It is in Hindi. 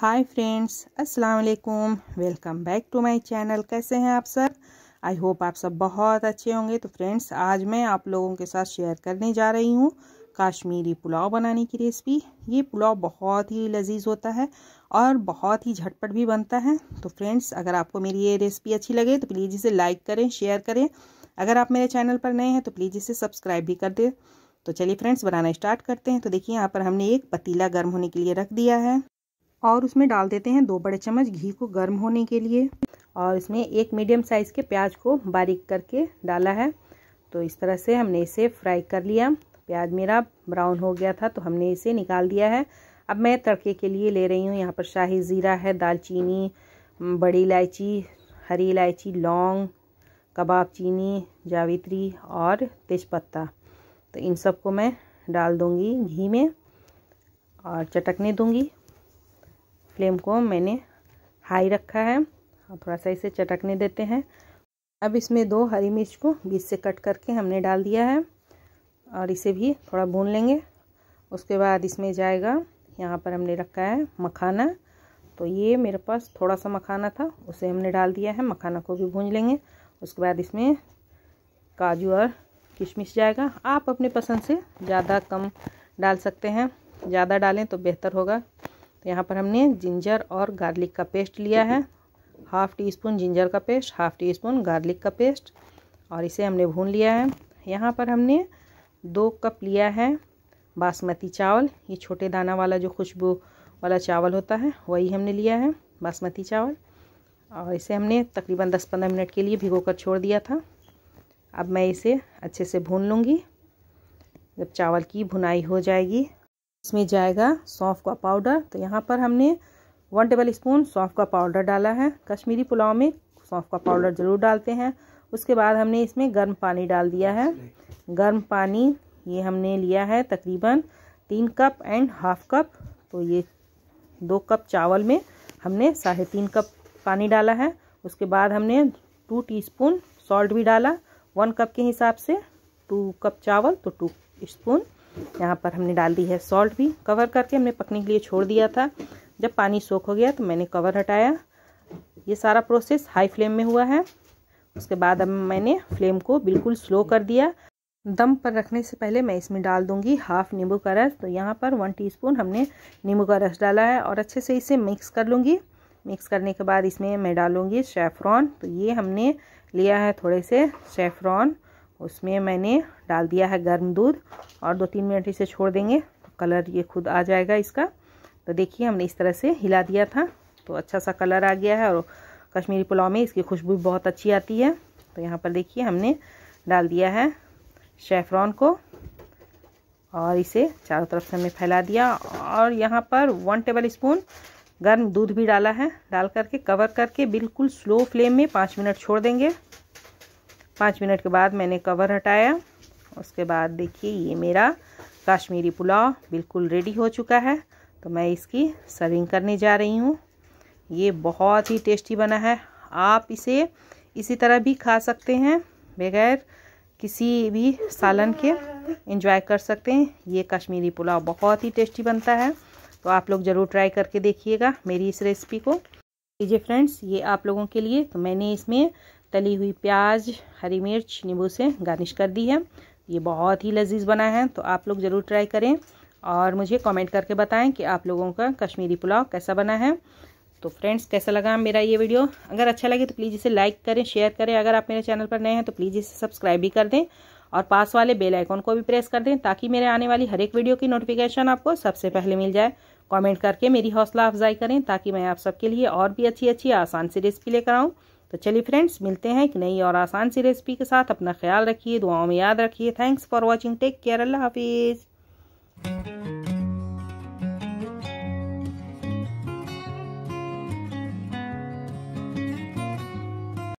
हाय फ्रेंड्स अस्सलाम वालेकुम welcome back to my channel कैसे हैं आप सब आई होप आप सब बहुत अच्छे होंगे तो फ्रेंड्स आज मैं आप लोगों के साथ शेयर करने जा रही हूँ काश्मीरी पुलाव बनाने की रेसिपी ये पुलाव बहुत ही लजीज होता है और बहुत ही झटपट भी बनता है तो फ्रेंड्स अगर आपको मेरी ये रेसिपी अच्छी लगे तो प्लीज़ इसे लाइक करें शेयर करें अगर आप मेरे चैनल पर नए हैं तो प्लीज़ इसे सब्सक्राइब भी कर दें तो चलिए फ्रेंड्स बनाना स्टार्ट करते हैं तो देखिए यहाँ पर हमने एक पतीला गर्म होने के लिए रख दिया है और उसमें डाल देते हैं दो बड़े चम्मच घी को गर्म होने के लिए और इसमें एक मीडियम साइज़ के प्याज को बारीक करके डाला है तो इस तरह से हमने इसे फ्राई कर लिया प्याज मेरा ब्राउन हो गया था तो हमने इसे निकाल दिया है अब मैं तड़के के लिए ले रही हूँ यहाँ पर शाही ज़ीरा है दालचीनी बड़ी इलायची हरी इलायची लौंग कबाब चीनी जावित्री और तेज़पत्ता तो इन सबको मैं डाल दूँगी घी में और चटकने दूँगी फ्लेम को मैंने हाई रखा है और थोड़ा सा इसे चटकने देते हैं अब इसमें दो हरी मिर्च को बीच से कट करके हमने डाल दिया है और इसे भी थोड़ा भून लेंगे उसके बाद इसमें जाएगा यहाँ पर हमने रखा है मखाना तो ये मेरे पास थोड़ा सा मखाना था उसे हमने डाल दिया है मखाना को भी भून लेंगे उसके बाद इसमें काजू और किशमिश जाएगा आप अपने पसंद से ज़्यादा कम डाल सकते हैं ज़्यादा डालें तो बेहतर होगा यहाँ पर हमने जिंजर और गार्लिक का पेस्ट लिया है हाफ़ टी स्पून जिंजर का paste half teaspoon garlic का पेस्ट और इसे हमने भून लिया है यहाँ पर हमने दो कप लिया है बासमती चावल ये छोटे दाना वाला जो खुशबू वाला चावल होता है वही हमने लिया है बासमती चावल और इसे हमने तकरीबन 10-15 मिनट के लिए भिगो कर छोड़ दिया था अब मैं इसे अच्छे से भून लूँगी जब चावल की भुनाई हो जाएगी इसमें जाएगा सौंफ का पाउडर तो यहाँ पर हमने वन टेबल स्पून सौंफ का पाउडर डाला है कश्मीरी पुलाव में सौंफ का पाउडर ज़रूर डालते हैं उसके बाद हमने इसमें गर्म पानी डाल दिया है गर्म पानी ये हमने लिया है तकरीबन तीन कप एंड हाफ कप तो ये दो कप चावल में हमने साढ़े तीन कप पानी डाला है उसके बाद हमने टू टीस्पून सॉल्ट भी डाला वन कप के हिसाब से टू कप चावल तो टू स्पून यहाँ पर हमने डाल दी है सॉल्ट भी कवर करके हमने पकने के लिए छोड़ दिया था जब पानी सोख हो गया तो मैंने कवर हटाया ये सारा प्रोसेस हाई फ्लेम में हुआ है उसके बाद अब मैंने फ्लेम को बिल्कुल स्लो कर दिया दम पर रखने से पहले मैं इसमें डाल दूंगी हाफ नींबू का रस तो यहाँ पर वन टीस्पून हमने नींबू का रस डाला है और अच्छे से इसे मिक्स कर लूँगी मिक्स करने के बाद इसमें मैं डालूँगी शेफ़्रॉन तो ये हमने लिया है थोड़े से शेफ़्रॉन उसमें मैंने डाल दिया है गर्म दूध और दो तीन मिनट इसे छोड़ देंगे तो कलर ये खुद आ जाएगा इसका तो देखिए हमने इस तरह से हिला दिया था तो अच्छा सा कलर आ गया है और कश्मीरी पुलाव में इसकी खुशबू बहुत अच्छी आती है तो यहाँ पर देखिए हमने डाल दिया है शेफ़रॉन को और इसे चारों तरफ से हमने फैला दिया और यहाँ पर वन टेबल स्पून गर्म दूध भी डाला है डाल करके कवर करके बिल्कुल स्लो फ्लेम में पाँच मिनट छोड़ देंगे पाँच मिनट के बाद मैंने कवर हटाया उसके बाद देखिए ये मेरा कश्मीरी पुलाव बिल्कुल रेडी हो चुका है तो मैं इसकी सर्विंग करने जा रही हूँ ये बहुत ही टेस्टी बना है आप इसे इसी तरह भी खा सकते हैं बगैर किसी भी सालन के इंजॉय कर सकते हैं ये कश्मीरी पुलाव बहुत ही टेस्टी बनता है तो आप लोग ज़रूर ट्राई करके देखिएगा मेरी इस रेसिपी को लीजिए फ्रेंड्स ये आप लोगों के लिए तो मैंने इसमें तली हुई प्याज हरी मिर्च नींबू से गार्निश कर दी है ये बहुत ही लजीज़ बना है तो आप लोग ज़रूर ट्राई करें और मुझे कमेंट करके बताएं कि आप लोगों का कश्मीरी पुलाव कैसा बना है तो फ्रेंड्स कैसा लगा मेरा ये वीडियो अगर अच्छा लगे तो प्लीज़ इसे लाइक करें शेयर करें अगर आप मेरे चैनल पर नए हैं तो प्लीज़ इसे सब्सक्राइब भी कर दें और पास वाले बेल आइकॉन को भी प्रेस कर दें ताकि मेरे आने वाली हर एक वीडियो की नोटिफिकेशन आपको सबसे पहले मिल जाए कमेंट करके मेरी हौसला अफजाई करें ताकि मैं आप सबके लिए और भी अच्छी अच्छी आसान सी रेसिपी लेकर आऊँ तो चलिए फ्रेंड्स मिलते हैं एक नई और आसान सी रेसिपी के साथ अपना ख्याल रखिए दुआओं में याद रखिए thanks for watching take care अल्लाह हाफिज़